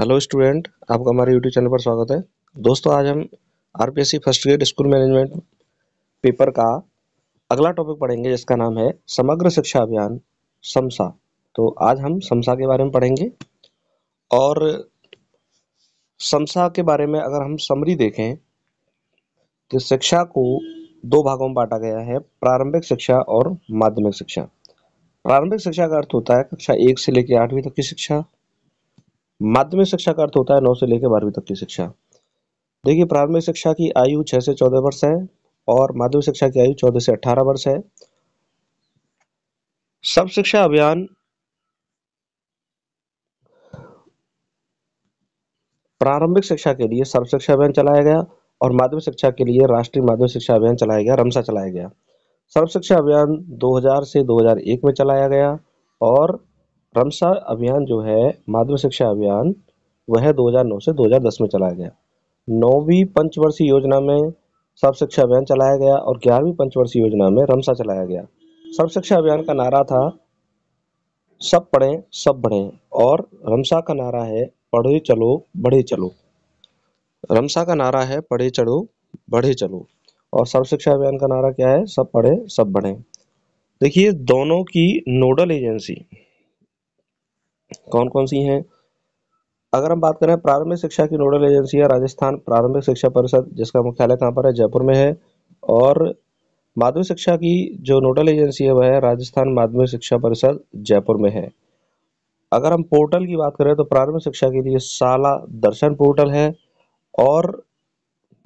hello student आपका हमारे YouTube channel पर स्वागत है दोस्तों आज हम आर first grade school management paper का अगला टॉपिक पढ़ेंगे जिसका नाम है समग्र शिक्षा अभियान समसा तो आज हम समसा के बारे में पढ़ेंगे और समसा के बारे में अगर हम समरी देखें तो शिक्षा को दो भागों में बांटा गया है प्रारंभिक शिक्षा और माध्यमिक शिक्षा प्रारंभिक शिक्षा का अर्थ होता है कक्षा एक से लेकर आठवीं तक की शिक्षा माध्यमिक शिक्षा का अर्थ होता है नौ से लेकर बारहवीं तक की शिक्षा देखिए प्रारंभिक शिक्षा की आयु छः से चौदह वर्ष है और माध्यमिक शिक्षा की आयु चौदह से अठारह वर्ष है सब शिक्षा अभियान प्रारंभिक शिक्षा के लिए सर्व शिक्षा अभियान चलाया गया और माध्यमिक शिक्षा के लिए राष्ट्रीय माध्यमिक शिक्षा अभियान चलाया गया रमसा चलाया गया सर्व शिक्षा अभियान 2000 से 2001 में चलाया गया और रमसा अभियान जो है माध्यमिक शिक्षा अभियान वह 2009 से 2010 में चलाया गया नौवीं पंचवर्षीय योजना में सर्व शिक्षा अभियान चलाया गया और ग्यारहवीं पंचवर्षीय योजना में रमसा चलाया गया सर्व शिक्षा अभियान का नारा था सब पढ़ें सब बढ़ें और रमसा का नारा है पढ़े चलो बढ़े चलो रमसा का नारा है पढ़े चढ़ो बढ़े चलो और सर्व शिक्षा अभियान का नारा क्या है सब पढ़े सब बढ़े देखिए दोनों की नोडल एजेंसी कौन कौन सी हैं अगर हम बात करें प्रारंभिक शिक्षा की नोडल है राजस्थान प्रारंभिक शिक्षा परिषद जिसका मुख्यालय कहाँ पर है जयपुर में है और माध्यमिक शिक्षा की जो नोडल एजेंसी है वह है राजस्थान माध्यमिक शिक्षा परिषद जयपुर में है अगर हम पोर्टल की बात करें तो प्रारंभिक शिक्षा के लिए शाला दर्शन पोर्टल है और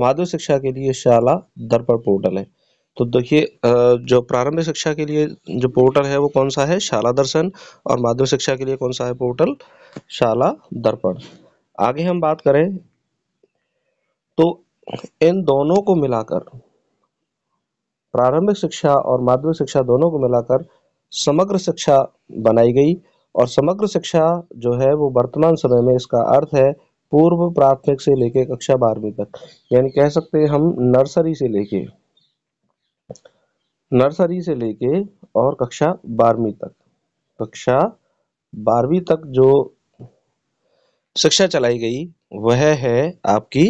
माध्यमिक शिक्षा के लिए शाला दर्पण पोर्टल है तो देखिए जो प्रारंभिक शिक्षा के लिए जो पोर्टल है वो कौन सा है शाला दर्शन और माध्यमिक शिक्षा के लिए कौन सा है पोर्टल शाला दर्पण आगे हम बात करें तो इन दोनों को मिलाकर प्रारंभिक शिक्षा और माध्यमिक शिक्षा दोनों को मिलाकर समग्र शिक्षा बनाई गई और समग्र शिक्षा जो है वो वर्तमान समय में इसका अर्थ है पूर्व प्राथमिक से लेके कक्षा बारहवीं तक यानी कह सकते हैं हम नर्सरी से लेके नर्सरी से लेके और कक्षा बारहवीं तक कक्षा बारहवीं तक जो शिक्षा चलाई गई वह है आपकी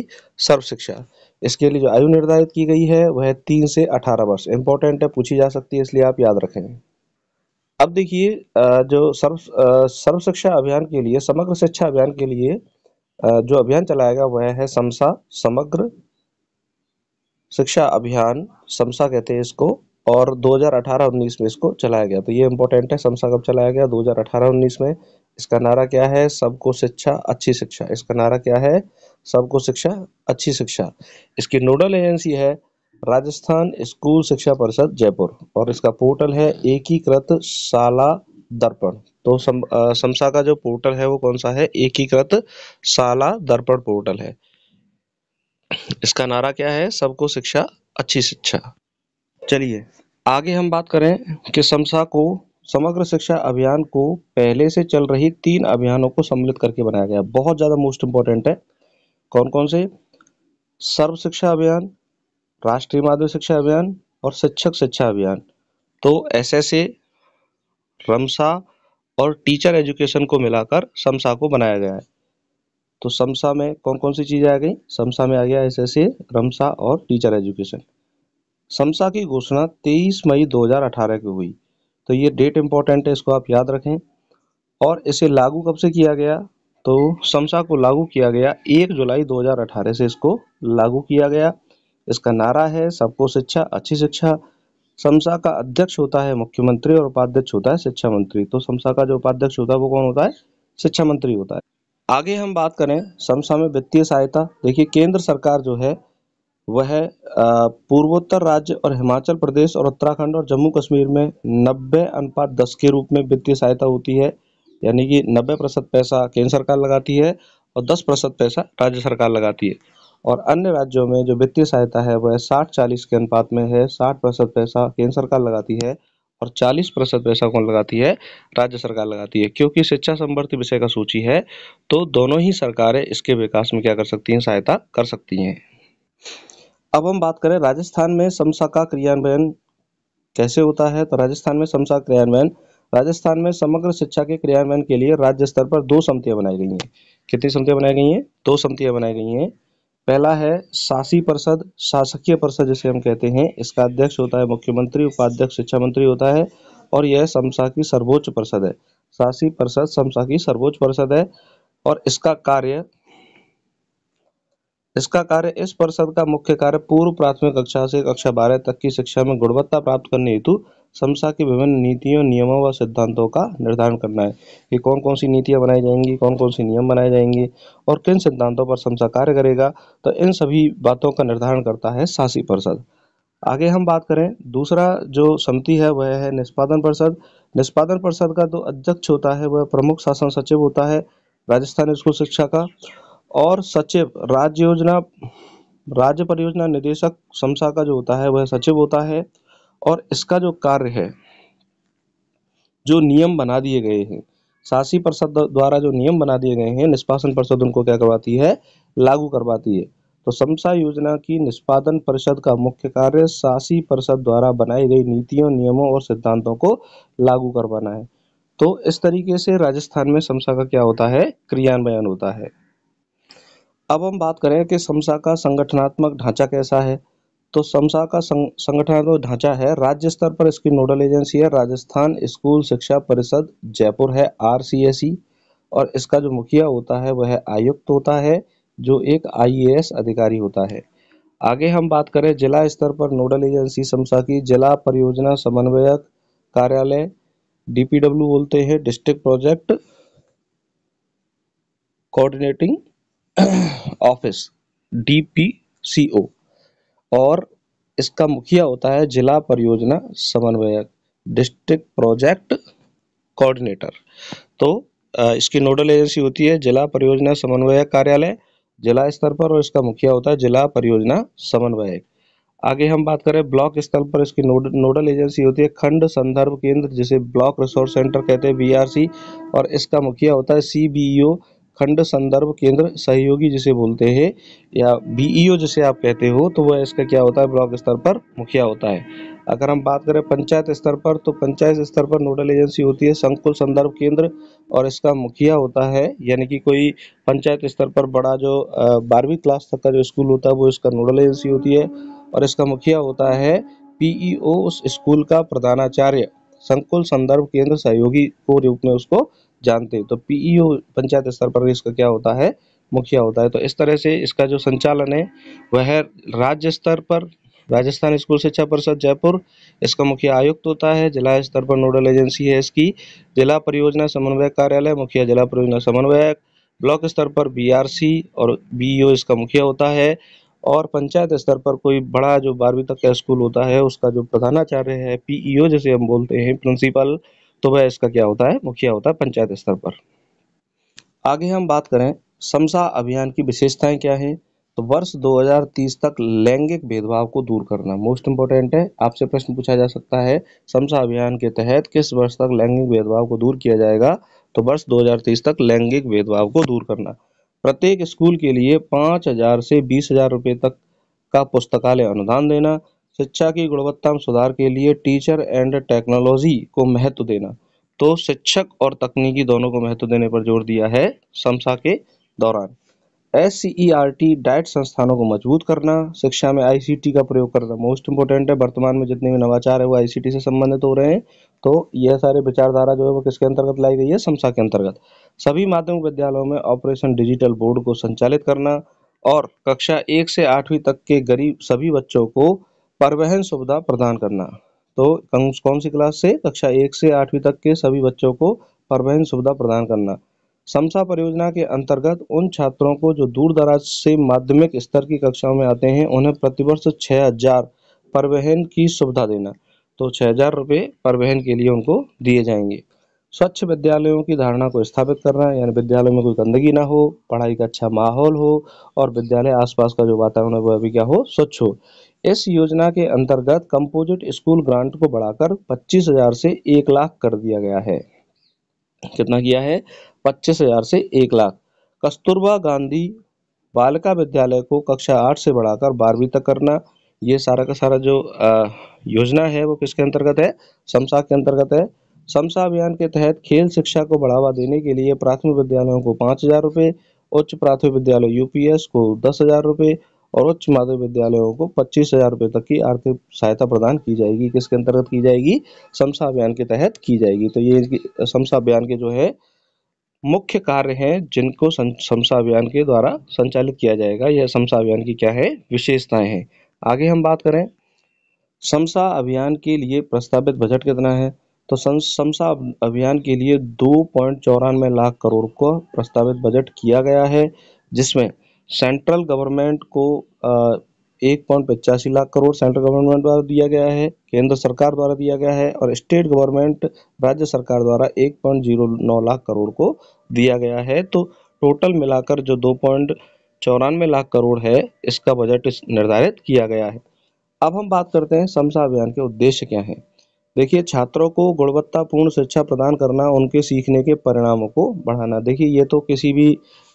सर्व शिक्षा इसके लिए जो आयु निर्धारित की गई है वह तीन से अठारह वर्ष इंपॉर्टेंट है पूछी जा सकती है इसलिए आप याद रखें अब देखिए जो सर्व सर्व शिक्षा अभियान के लिए समग्र शिक्षा अभियान के लिए जो अभियान चलाएगा वह है समसा समग्र शिक्षा अभियान समसा कहते हैं इसको और 2018-19 में इसको चलाया गया तो ये इम्पोर्टेंट है समसा कब चलाया गया 2018-19 में इसका नारा क्या है सबको शिक्षा अच्छी शिक्षा इसका नारा क्या है सबको शिक्षा अच्छी शिक्षा इसकी नोडल एजेंसी है राजस्थान स्कूल शिक्षा परिषद जयपुर और इसका पोर्टल है एकीकृत शाला दर्पण तो सम, आ, समसा का जो पोर्टल है वो कौन सा है एकीकृत शाला दर्पण पोर्टल है इसका नारा क्या है सबको शिक्षा अच्छी शिक्षा चलिए आगे हम बात करें कि समसा को समग्र शिक्षा अभियान को पहले से चल रही तीन अभियानों को सम्मिलित करके बनाया गया बहुत ज़्यादा मोस्ट इम्पॉर्टेंट है कौन कौन से सर्व शिक्षा अभियान राष्ट्रीय माध्यमिक शिक्षा अभियान और शिक्षक शिक्षा अभियान तो ऐसे से रमसा और टीचर एजुकेशन को मिलाकर समसा को बनाया गया है तो समसा में कौन कौन सी चीज़ें आ गई समसा में आ गया एस एस रमसा और टीचर एजुकेशन समसा की घोषणा 23 मई 2018 को हुई तो ये डेट इम्पोर्टेंट है इसको आप याद रखें और इसे लागू कब से किया गया तो समसा को लागू किया गया 1 जुलाई 2018 से इसको लागू किया गया इसका नारा है सबको शिक्षा अच्छी शिक्षा समसा का अध्यक्ष होता है मुख्यमंत्री और उपाध्यक्ष होता है शिक्षा मंत्री तो समसा का जो उपाध्यक्ष होता है वो कौन होता है शिक्षा मंत्री होता है आगे हम बात करें समसामय वित्तीय सहायता देखिए केंद्र सरकार जो है वह पूर्वोत्तर राज्य और हिमाचल प्रदेश और उत्तराखंड और जम्मू कश्मीर में नब्बे अनुपात दस के रूप में वित्तीय सहायता होती है यानी कि नब्बे प्रतिशत पैसा केंद्र सरकार लगाती है और दस प्रतिशत पैसा राज्य सरकार लगाती है और अन्य राज्यों में जो वित्तीय सहायता है वह साठ चालीस के अनुपात में है साठ प्रतिशत पैसा केंद्र सरकार लगाती है और 40 प्रतिशत पैसा कौन लगाती है राज्य सरकार लगाती है क्योंकि शिक्षा संवर्धित विषय का सूची है तो दोनों ही सरकारें इसके विकास में क्या कर सकती हैं सहायता कर सकती हैं अब हम बात करें राजस्थान में समसा का क्रियान्वयन कैसे होता है तो राजस्थान में समसा क्रियान्वयन राजस्थान में समग्र शिक्षा के क्रियान्वयन के लिए राज्य स्तर पर दो समितियां बनाई गई हैं कितनी समितियां बनाई गई हैं दो समितियां बनाई गई हैं पहला है शासी परिषद शासकीय परिषद जिसे हम कहते हैं इसका अध्यक्ष होता है मुख्यमंत्री उपाध्यक्ष शिक्षा मंत्री होता है और यह समसा की सर्वोच्च परिषद है शासी परिषद समसा की सर्वोच्च परिषद है और इसका कार्य इसका कार्य इस परिषद का मुख्य कार्य पूर्व प्राथमिक कक्षा से कक्षा बारह तक की शिक्षा में गुणवत्ता प्राप्त करने हेतु समसा की विभिन्न नीतियों नियमों व सिद्धांतों का निर्धारण करना है कि कौन कौन सी नीतियाँ बनाई जाएंगी कौन कौन सी नियम बनाए जाएंगे और किन सिद्धांतों पर समसा कार्य करेगा तो इन सभी बातों का निर्धारण करता है शासी परिषद आगे हम बात करें दूसरा जो समिति है वह है निष्पादन परिषद निष्पादन परिषद का जो अध्यक्ष होता है वह प्रमुख शासन सचिव होता है राजस्थान स्कूल शिक्षा का और सचिव राज्य योजना राज्य परियोजना निदेशक समसा का जो होता है वह सचिव होता है और इसका जो कार्य है जो नियम बना दिए गए हैं शासी परिषद द्वारा जो नियम बना दिए गए हैं निष्पासन परिषद उनको क्या करवाती है लागू करवाती है तो समसा योजना की निष्पादन परिषद का मुख्य कार्य शासी परिषद द्वारा बनाई गई नीतियों नियमों और सिद्धांतों को लागू करवाना है तो इस तरीके से राजस्थान में समसा का क्या होता है क्रियान्वयन होता है अब हम बात करें कि समसा का संगठनात्मक ढांचा कैसा है तो समसा का संगठन संगठनात्मक तो ढांचा है राज्य स्तर पर इसकी नोडल एजेंसी है राजस्थान स्कूल शिक्षा परिषद जयपुर है आर और इसका जो मुखिया होता है वह आयुक्त होता है जो एक आईएएस अधिकारी होता है आगे हम बात करें जिला स्तर पर नोडल एजेंसी समसा की जिला परियोजना समन्वयक कार्यालय डीपीडब्ल्यू बोलते हैं district project coordinating office DPCO और इसका मुखिया होता है जिला परियोजना समन्वयक डिस्ट्रिक्ट प्रोजेक्ट कोऑर्डिनेटर तो इसकी नोडल एजेंसी होती है जिला परियोजना समन्वयक कार्यालय जिला स्तर पर और इसका मुखिया होता है जिला परियोजना समन्वयक आगे हम बात करें ब्लॉक स्तर पर इसकी नोड, नोडल एजेंसी होती है खंड संदर्भ केंद्र जिसे ब्लॉक रिसोर्स सेंटर कहते हैं बीआरसी और इसका मुखिया होता है सीबीईओ खंड संदर्भ केंद्र सहयोगी जिसे बोलते हैं या बीईओ जिसे आप कहते हो तो वह इसका क्या होता है ब्लॉक स्तर पर मुखिया होता है अगर हम बात करें पंचायत स्तर पर तो पंचायत स्तर पर नोडल एजेंसी होती है संकुल संदर्भ केंद्र और इसका मुखिया होता है यानी कि कोई पंचायत स्तर पर बड़ा जो बारहवीं क्लास तक का जो स्कूल होता है वो इसका नोडल एजेंसी होती है और इसका मुखिया होता है पीईओ उस स्कूल का प्रधानाचार्य संकुल संदर्भ केंद्र सहयोगी को रूप में उसको जानते हैं तो पीईओ e पंचायत स्तर पर इसका क्या होता है मुखिया होता है तो इस तरह से इसका जो संचालन है वह राज्य स्तर पर राजस्थान स्कूल शिक्षा परिषद जयपुर इसका मुखिया आयुक्त होता है जिला स्तर पर नोडल एजेंसी है इसकी जिला परियोजना समन्वयक कार्यालय मुखिया जिला परियोजना समन्वयक ब्लॉक स्तर पर बीआरसी और बीईओ e इसका मुखिया होता है और पंचायत स्तर पर कोई बड़ा जो बारहवीं तक का स्कूल होता है उसका जो प्रधानाचार्य है पीईओ e जैसे हम बोलते हैं प्रिंसिपल तो वह इसका क्या होता है मुखिया होता है पंचायत स्तर पर आगे हम बात करें समसा अभियान की विशेषताएं क्या है तो वर्ष 2030 तक लैंगिक भेदभाव को दूर करना मोस्ट इंपोर्टेंट है आपसे प्रश्न पूछा जा सकता है समसा अभियान के तहत किस वर्ष तक लैंगिक भेदभाव को दूर किया जाएगा तो वर्ष 2030 तक लैंगिक भेदभाव को दूर करना प्रत्येक स्कूल के लिए हजार से हजार रुपए तक का पुस्तकालय अनुदान देना शिक्षा की गुणवत्ता में सुधार के लिए टीचर एंड टेक्नोलॉजी को महत्व देना तो शिक्षक और तकनीकी दोनों को महत्व देने पर जोर दिया है समसा के दौरान S C E R T DIET संस्थानों को मजबूत करना शिक्षा में आई सी टी का प्रयोग करना मोस्ट इम्पोर्टेंट है वर्तमान में जितने भी नवाचार है वो आई सी टी से संबंधित हो रहे हैं तो यह सारे विचारधारा जो है वो किसके अंतर्गत लाई गई है समसा के अंतर्गत सभी माध्यमिक विद्यालयों में ऑपरेशन डिजिटल बोर्ड को संचालित करना और कक्षा एक से आठवीं तक के गरीब सभी बच्चों को परिवहन सुविधा प्रदान करना तो कौन सी क्लास से कक्षा एक से आठवीं तक के सभी बच्चों को परिवहन सुविधा प्रदान करना समसा परियोजना के अंतर्गत उन छात्रों को जो दूर दराज से माध्यमिक स्तर की कक्षाओं में आते हैं उन्हें प्रतिवर्ष छः हजार परिवहन की सुविधा देना तो छः हजार रुपये परिवहन के लिए उनको दिए जाएंगे स्वच्छ विद्यालयों की धारणा को स्थापित करना यानी विद्यालय में कोई गंदगी ना हो पढ़ाई का अच्छा माहौल हो और विद्यालय आसपास का जो वातावरण है वह भी क्या हो स्वच्छ हो इस योजना के अंतर्गत कंपोजिट स्कूल ग्रांट को बढ़ाकर पच्चीस हजार से एक लाख कर दिया गया है कितना किया है पच्चीस हजार से एक लाख कस्तूरबा गांधी बालिका विद्यालय को कक्षा आठ से बढ़ाकर बारहवीं तक करना ये सारा का सारा जो आ, योजना है वो किसके अंतर्गत है समसा के अंतर्गत है समसा अभियान के तहत खेल शिक्षा को बढ़ावा देने के लिए प्राथमिक विद्यालयों को पाँच हजार रुपये उच्च प्राथमिक विद्यालय यूपीएस को दस हजार रुपये और उच्च माध्यमिक विद्यालयों को पच्चीस हजार रुपये तक की आर्थिक सहायता प्रदान की जाएगी किसके अंतर्गत की जाएगी समसा अभियान के तहत की जाएगी तो ये समसा अभियान के जो है मुख्य कार्य हैं जिनको समसा अभियान के द्वारा संचालित किया जाएगा यह समसा अभियान की क्या है विशेषताएं हैं आगे हम बात करें समसा अभियान के लिए प्रस्तावित बजट कितना है तो समसा अभियान के लिए दो पॉइंट चौरानवे लाख करोड़ का प्रस्तावित बजट किया गया है जिसमें सेंट्रल गवर्नमेंट को एक पॉइंट पचासी लाख करोड़ सेंट्रल गवर्नमेंट द्वारा दिया गया है केंद्र सरकार द्वारा दिया गया है और स्टेट गवर्नमेंट राज्य सरकार द्वारा एक पॉइंट जीरो नौ लाख करोड़ को दिया गया है तो टोटल मिलाकर जो दो पॉइंट चौरानवे लाख करोड़ है इसका बजट निर्धारित किया गया है अब हम बात करते हैं समसा अभियान के उद्देश्य क्या हैं देखिए छात्रों को गुणवत्तापूर्ण शिक्षा प्रदान करना उनके सीखने के परिणामों को बढ़ाना देखिए ये तो किसी भी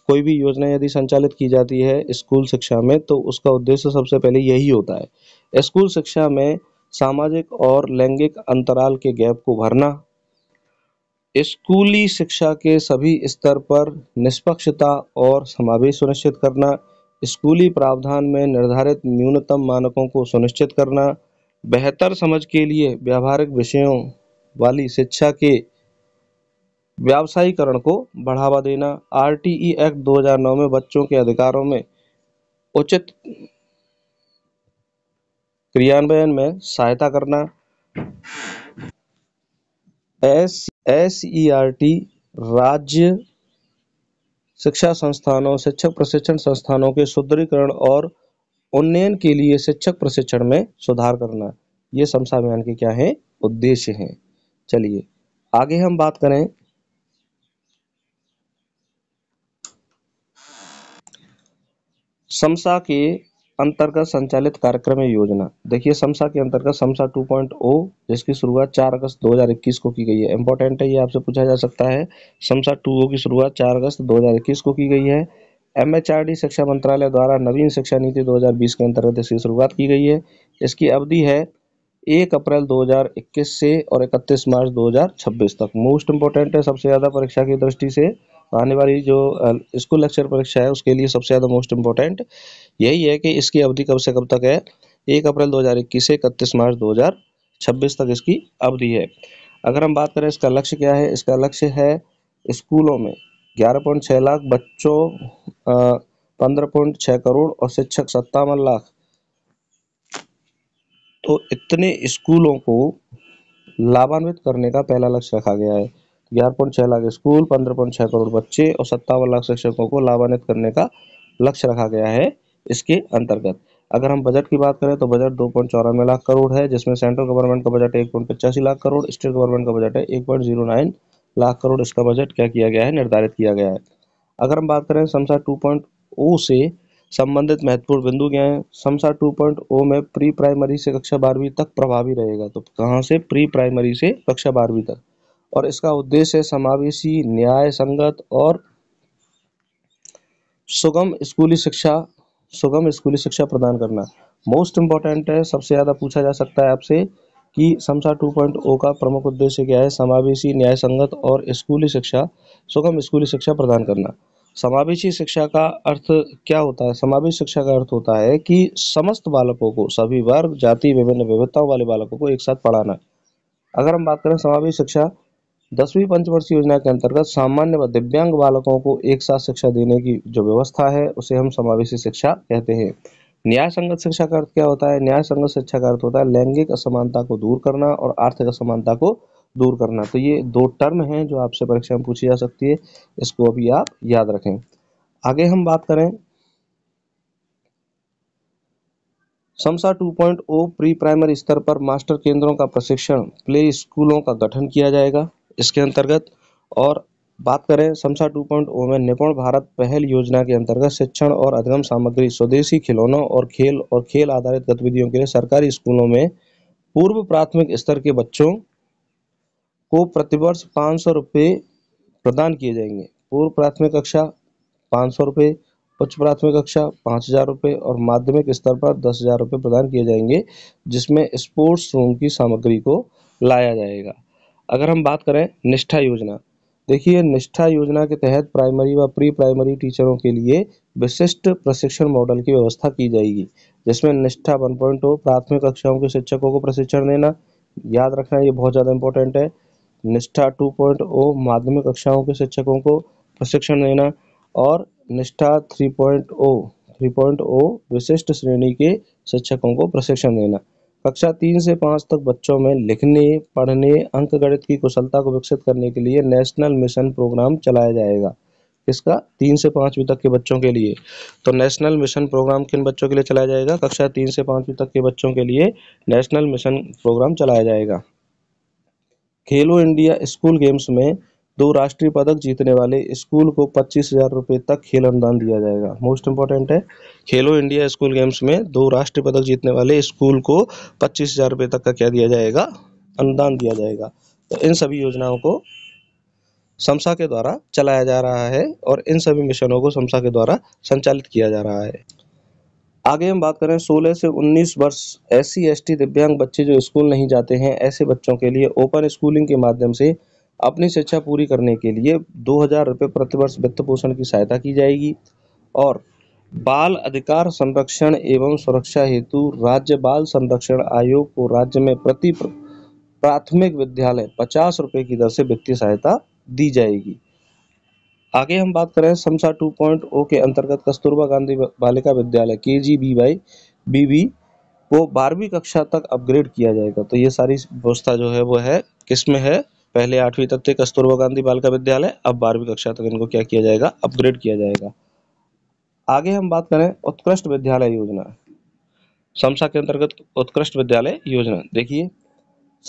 कोई भी योजना यदि संचालित की जाती है स्कूल शिक्षा में तो उसका उद्देश्य सबसे पहले यही होता है स्कूल शिक्षा में सामाजिक और लैंगिक अंतराल के गैप को भरना स्कूली शिक्षा के सभी स्तर पर निष्पक्षता और समावेश सुनिश्चित करना स्कूली प्रावधान में निर्धारित न्यूनतम मानकों को सुनिश्चित करना बेहतर समझ के लिए व्यावहारिक विषयों वाली शिक्षा के व्यावसायीकरण को बढ़ावा देना आरटीई एक्ट 2009 में बच्चों के अधिकारों में उचित क्रियान्वयन में सहायता करना S S E R T राज्य शिक्षा संस्थानों शिक्षक प्रशिक्षण संस्थानों के सुदृढ़ीकरण और उन्नयन के लिए शिक्षक प्रशिक्षण में सुधार करना ये समसा अभियान के क्या हैं उद्देश्य हैं चलिए आगे हम बात करें समसा के अंतर्गत संचालित कार्यक्रम योजना देखिए समसा के अंतर्गत समसा 2.0 जिसकी शुरुआत 4 अगस्त 2021 को की गई है इंपॉर्टेंट है ये आपसे पूछा जा सकता है समसा 2.0 की शुरुआत 4 अगस्त 2021 को की गई है एमएचआरडी शिक्षा मंत्रालय द्वारा नवीन शिक्षा नीति 2020 के अंतर्गत इसकी शुरुआत की गई है इसकी अवधि है एक अप्रैल दो से और इकतीस मार्च दो तक मोस्ट इंपॉर्टेंट है सबसे ज़्यादा परीक्षा की दृष्टि से आने वाली जो स्कूल लेक्चर परीक्षा है उसके लिए सबसे ज़्यादा मोस्ट इम्पोर्टेंट यही है कि इसकी अवधि कब से कब तक है एक अप्रैल इक्कीस से इकतीस मार्च छब्बीस तक इसकी अवधि है अगर हम बात करें इसका लक्ष्य क्या है इसका लक्ष्य है स्कूलों में ग्यारह पॉइंट छः लाख बच्चों पंद्रह पॉइंट छह करोड़ और शिक्षक सत्तावन लाख तो इतने स्कूलों को लाभान्वित करने का पहला लक्ष्य रखा गया है ग्यारह पॉइंट छह लाख स्कूल पंद्रह पॉइंट छह करोड़ बच्चे और सत्तावन लाख शिक्षकों को लाभान्वित करने का लक्ष्य रखा गया है इसके अंतर्गत अगर हम बजट की बात करें तो बजट दो पॉइंट चौरानवे लाख करोड़ है जिसमें सेंट्रल गवर्नमेंट का बजट एक पॉइंट पचासी लाख करोड़ स्टेट गवर्नमेंट का बजट है एक point zero nine lakh crore इसका बजट क्या किया गया है निर्धारित किया गया है अगर हम बात करें समसा टू पॉइंट ओ से संबंधित महत्वपूर्ण बिंदु क्या है समसा टू पॉइंट ओ में प्री प्राइमरी से कक्षा बारहवीं तक प्रभावी रहेगा तो कहाँ से प्री प्राइमरी से कक्षा बारहवीं तक और इसका उद्देश्य समावेशी न्याय संगत और सुगम स्कूली शिक्षा सुगम स्कूली शिक्षा प्रदान करना मोस्ट इम्पॉर्टेंट है सबसे ज़्यादा पूछा जा सकता है आपसे कि समसा 2.0 का प्रमुख उद्देश्य क्या है समावेशी न्याय संगत और स्कूली शिक्षा सुगम स्कूली शिक्षा प्रदान करना समावेशी शिक्षा का अर्थ क्या होता है समावेश शिक्षा का अर्थ होता है कि समस्त बालकों को सभी वर्ग जाति विभिन्न विविधताओं वाले बालकों को एक साथ पढ़ाना अगर हम बात करें समावेश शिक्षा दसवीं पंचवर्षीय योजना के अंतर्गत सामान्य व दिव्यांग बालकों को एक साथ शिक्षा देने की जो व्यवस्था है उसे हम समावेशी शिक्षा कहते हैं न्याय संगत शिक्षा का अर्थ क्या होता है न्याय संगत शिक्षा का अर्थ होता है लैंगिक असमानता को दूर करना और आर्थिक असमानता को दूर करना तो ये दो टर्म हैं जो आपसे परीक्षा में पूछी जा सकती है इसको अभी आप याद रखें आगे हम बात करें समसा 2.0 प्री प्राइमरी स्तर पर मास्टर केंद्रों का प्रशिक्षण प्ले स्कूलों का गठन किया जाएगा इसके अंतर्गत और बात करें समसा 2.0 में निपुण भारत पहल योजना के अंतर्गत शिक्षण और अधिगम सामग्री स्वदेशी खिलौनों और खेल और खेल आधारित गतिविधियों के लिए सरकारी स्कूलों में पूर्व प्राथमिक स्तर के बच्चों को प्रतिवर्ष पाँच सौ रुपये प्रदान किए जाएंगे पूर्व प्राथमिक कक्षा पाँच सौ रुपये उच्च प्राथमिक कक्षा पाँच हज़ार रुपये और माध्यमिक स्तर पर दस हज़ार रुपये प्रदान किए जाएंगे जिसमें स्पोर्ट्स रूम की सामग्री को लाया जाएगा अगर हम बात करें निष्ठा योजना देखिए निष्ठा योजना के तहत प्राइमरी व प्री प्राइमरी टीचरों के लिए विशिष्ट प्रशिक्षण मॉडल की व्यवस्था की जाएगी जिसमें निष्ठा वन पॉइंट हो प्राथमिक कक्षाओं के शिक्षकों को प्रशिक्षण देना याद रखना ये बहुत ज़्यादा इंपॉर्टेंट है निष्ठा टू पॉइंट ओ माध्यमिक कक्षाओं के शिक्षकों को प्रशिक्षण देना और Nishtha three three point O point O विशिष्ट श्रेणी के शिक्षकों को प्रशिक्षण देना कक्षा तीन से पाँच तक बच्चों में लिखने पढ़ने अंक गणित की कुशलता को विकसित करने के लिए नेशनल मिशन प्रोग्राम चलाया जाएगा इसका तीन से पाँचवीं तक के बच्चों के लिए तो नेशनल मिशन प्रोग्राम किन बच्चों के लिए चलाया जाएगा कक्षा तीन से पाँचवीं तक के बच्चों के लिए नेशनल मिशन प्रोग्राम चलाया जाएगा खेलो इंडिया स्कूल गेम्स में दो राष्ट्रीय पदक जीतने वाले स्कूल को पच्चीस हजार रुपये तक खेल अनुदान दिया जाएगा मोस्ट इंपॉर्टेंट है खेलो इंडिया स्कूल गेम्स में दो राष्ट्रीय पदक जीतने वाले स्कूल को पच्चीस हजार रुपये तक का क्या दिया जाएगा अनुदान दिया जाएगा तो इन सभी योजनाओं को समसा के द्वारा चलाया जा रहा है और इन सभी मिशनों को समसा के द्वारा संचालित किया जा रहा है आगे हम बात करें 16 से 19 वर्ष एस सी दिव्यांग बच्चे जो स्कूल नहीं जाते हैं ऐसे बच्चों के लिए ओपन स्कूलिंग के माध्यम से अपनी शिक्षा पूरी करने के लिए दो हजार रुपये प्रतिवर्ष वित्त पोषण की सहायता की जाएगी और बाल अधिकार संरक्षण एवं सुरक्षा हेतु राज्य बाल संरक्षण आयोग को राज्य में प्रति प्राथमिक विद्यालय पचास रुपये की दर से वित्तीय सहायता दी जाएगी आगे हम बात करें समसा ओ के अंतर्गत कस्तूरबा गांधी बालिका विद्यालय के G B Y B B को बारहवीं कक्षा तक अपग्रेड किया जाएगा तो ये सारी व्यवस्था जो है वो है किसमें है पहले आठवीं तक थे कस्तूरबा गांधी बालिका विद्यालय अब बारहवीं कक्षा तक इनको क्या किया जाएगा अपग्रेड किया जाएगा आगे हम बात करें उत्कृष्ट विद्यालय योजना समसा के अंतर्गत उत्कृष्ट विद्यालय योजना देखिए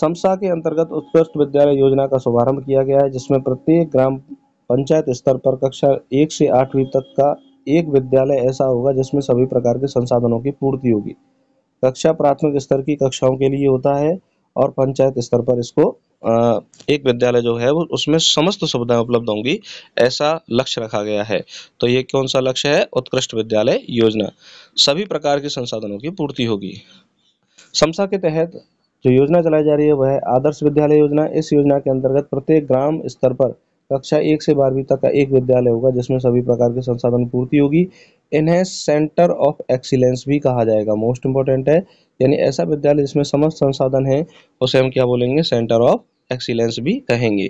समसा के अंतर्गत उत्कृष्ट विद्यालय योजना का शुभारंभ किया गया है जिसमें प्रत्येक ग्राम पंचायत स्तर पर कक्षा एक से आठवीं तक का एक विद्यालय ऐसा होगा जिसमें सभी प्रकार के संसाधनों की पूर्ति होगी कक्षा प्राथमिक स्तर की कक्षाओं के लिए होता है और पंचायत स्तर पर इसको एक विद्यालय जो है वो उसमें समस्त सुविधाएं उपलब्ध होंगी ऐसा लक्ष्य रखा गया है तो ये कौन सा लक्ष्य है उत्कृष्ट विद्यालय योजना सभी प्रकार के संसाधनों की पूर्ति होगी समसा के तहत जो योजना चलाई जा रही है वह आदर्श विद्यालय योजना इस योजना के अंतर्गत प्रत्येक ग्राम स्तर पर कक्षा एक से बारहवीं तक का एक विद्यालय होगा जिसमें सभी प्रकार के संसाधन पूर्ति होगी इन्हें सेंटर ऑफ एक्सीलेंस भी कहा जाएगा मोस्ट इंपॉर्टेंट है यानी ऐसा विद्यालय जिसमें समस्त संसाधन है उसे हम क्या बोलेंगे सेंटर ऑफ एक्सीलेंस भी कहेंगे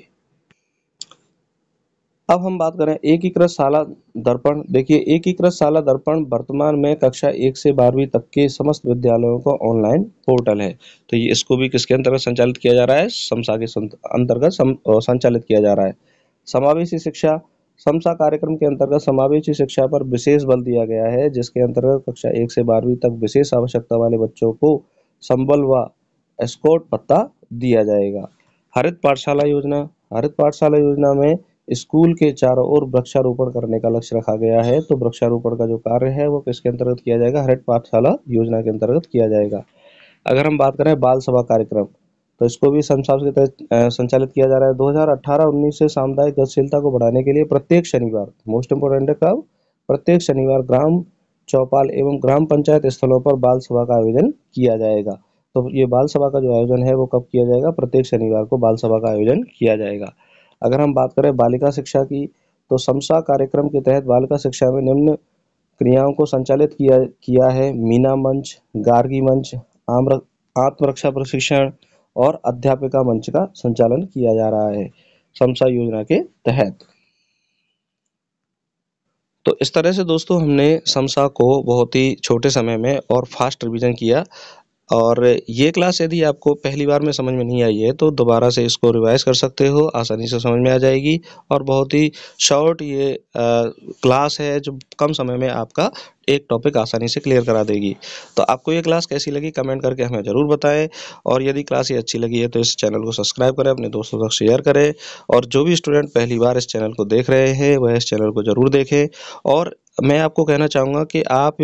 अब हम बात करें एकीकृत शाला दर्पण देखिए एकीकृत शाला दर्पण वर्तमान में कक्षा एक से बारहवीं तक के समस्त विद्यालयों का ऑनलाइन पोर्टल है तो ये इसको भी किसके अंतर्गत संचालित किया जा रहा है समसा के अंतर्गत संचालित किया जा रहा है समावेशी शिक्षा समसा कार्यक्रम के अंतर्गत समावेशी शिक्षा पर विशेष बल दिया गया है जिसके अंतर्गत कक्षा एक से बारहवीं तक विशेष आवश्यकता वाले बच्चों को संबल व एस्कोट पत्ता दिया जाएगा हरित पाठशाला योजना हरित पाठशाला योजना में स्कूल के चारों ओर वृक्षारोपण करने का लक्ष्य रखा गया है तो वृक्षारोपण का जो कार्य है वो किसके अंतर्गत किया जाएगा हरित पाठशाला योजना के अंतर्गत किया जाएगा अगर हम बात करें बाल सभा कार्यक्रम तो इसको भी संसार के तहत संचालित किया जा रहा है 2018-19 से सामुदायिक गतिशीलता को बढ़ाने के लिए प्रत्येक शनिवार मोस्ट इम्पोर्टेंट है कब प्रत्येक शनिवार ग्राम चौपाल एवं ग्राम पंचायत स्थलों पर बाल सभा का आयोजन किया जाएगा तो ये बाल सभा का जो आयोजन है वो कब किया जाएगा प्रत्येक शनिवार को बाल सभा का आयोजन किया जाएगा अगर हम बात करें बालिका शिक्षा की तो समसा कार्यक्रम के तहत बालिका शिक्षा में निम्न क्रियाओं को संचालित किया किया है मीना मंच गार्गी मंच आम्र आत्मरक्षा प्रशिक्षण और अध्यापिका मंच का संचालन किया जा रहा है समसा योजना के तहत तो इस तरह से दोस्तों हमने समसा को बहुत ही छोटे समय में और फास्ट रिवीजन किया और ये क्लास यदि आपको पहली बार में समझ में नहीं आई है तो दोबारा से इसको रिवाइज कर सकते हो आसानी से समझ में आ जाएगी और बहुत ही शॉर्ट ये आ, क्लास है जो कम समय में आपका एक टॉपिक आसानी से क्लियर करा देगी तो आपको ये क्लास कैसी लगी कमेंट करके हमें ज़रूर बताएं और यदि क्लास ये अच्छी लगी है तो इस चैनल को सब्सक्राइब करें अपने दोस्तों तक शेयर करें और जो भी स्टूडेंट पहली बार इस चैनल को देख रहे हैं वह इस चैनल को ज़रूर देखें और मैं आपको कहना चाहूँगा कि आप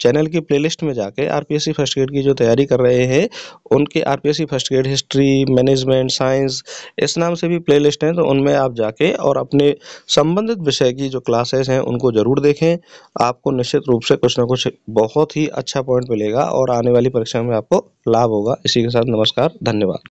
चैनल की प्लेलिस्ट में जाके आरपीएससी फर्स्ट ग्रेड की जो तैयारी कर रहे हैं उनके RPSC first grade history management science इस नाम से भी प्लेलिस्ट हैं तो उनमें आप जाके और अपने संबंधित विषय की जो क्लासेस हैं उनको ज़रूर देखें आपको निश्चित रूप से कुछ ना कुछ बहुत ही अच्छा पॉइंट मिलेगा और आने वाली परीक्षा में आपको लाभ होगा इसी के साथ नमस्कार धन्यवाद